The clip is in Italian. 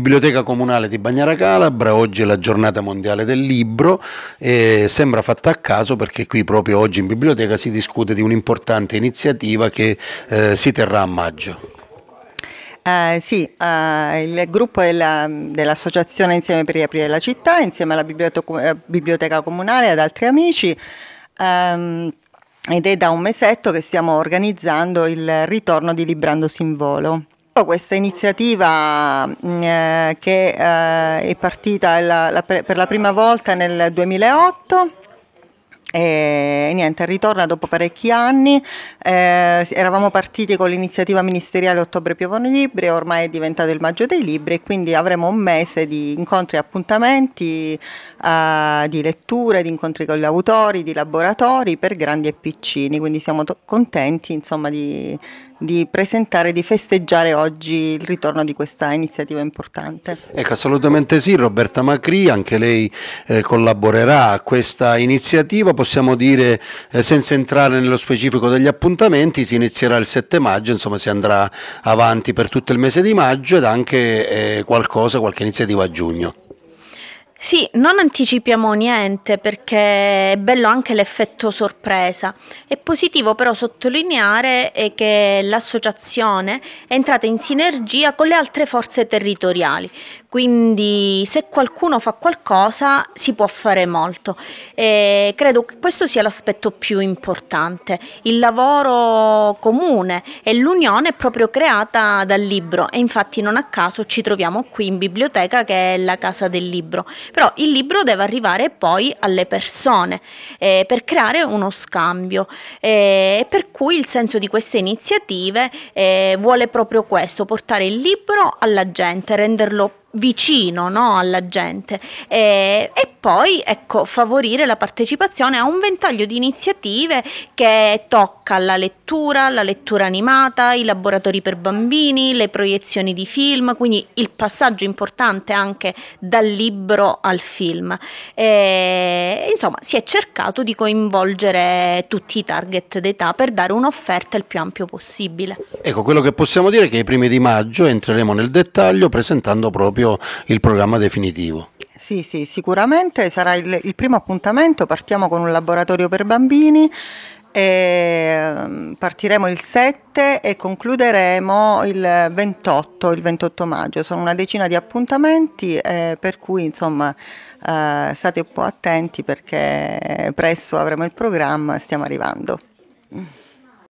Biblioteca Comunale di Bagnara Calabra, oggi è la giornata mondiale del libro e sembra fatta a caso perché qui proprio oggi in biblioteca si discute di un'importante iniziativa che eh, si terrà a maggio. Uh, sì, uh, il gruppo dell'associazione Insieme per riaprire la città, insieme alla biblioteca, eh, biblioteca comunale e ad altri amici, um, ed è da un mesetto che stiamo organizzando il ritorno di Librandosi in volo. Questa iniziativa mm, eh, che eh, è partita la, la, per la prima volta nel 2008 e niente, ritorna dopo parecchi anni, eh, eravamo partiti con l'iniziativa ministeriale Ottobre Piovono Libri, ormai è diventato il Maggio dei Libri e quindi avremo un mese di incontri e appuntamenti, eh, di letture, di incontri con gli autori, di laboratori per grandi e piccini, quindi siamo contenti insomma, di, di presentare, di festeggiare oggi il ritorno di questa iniziativa importante. Ecco, assolutamente sì, Roberta Macri, anche lei eh, collaborerà a questa iniziativa, possiamo dire eh, senza entrare nello specifico degli appuntamenti, si inizierà il 7 maggio, insomma si andrà avanti per tutto il mese di maggio ed anche eh, qualcosa, qualche iniziativa a giugno. Sì, non anticipiamo niente perché è bello anche l'effetto sorpresa. È positivo però sottolineare eh, che l'associazione è entrata in sinergia con le altre forze territoriali, quindi se qualcuno fa qualcosa si può fare molto. E credo che questo sia l'aspetto più importante, il lavoro comune e l'unione è proprio creata dal libro e infatti non a caso ci troviamo qui in biblioteca che è la casa del libro però il libro deve arrivare poi alle persone eh, per creare uno scambio eh, per cui il senso di queste iniziative eh, vuole proprio questo, portare il libro alla gente, renderlo più vicino no, alla gente e, e, poi ecco, favorire la partecipazione a un ventaglio di iniziative che tocca la lettura, la lettura animata, i laboratori per bambini, le proiezioni di film, quindi il passaggio importante anche dal libro al film. E, insomma, si è cercato di coinvolgere tutti i target d'età per dare un'offerta il più ampio possibile. Ecco, quello che possiamo dire è che i primi di maggio entreremo nel dettaglio presentando proprio proprio il programma definitivo. Sì, sì, sicuramente sarà il, il primo appuntamento, partiamo con un laboratorio per bambini ehm, partiremo il 7 e concluderemo il 28, il 28 maggio. Sono una decina di appuntamenti eh, per cui insomma eh, state un po' attenti perché presto avremo il programma, stiamo arrivando.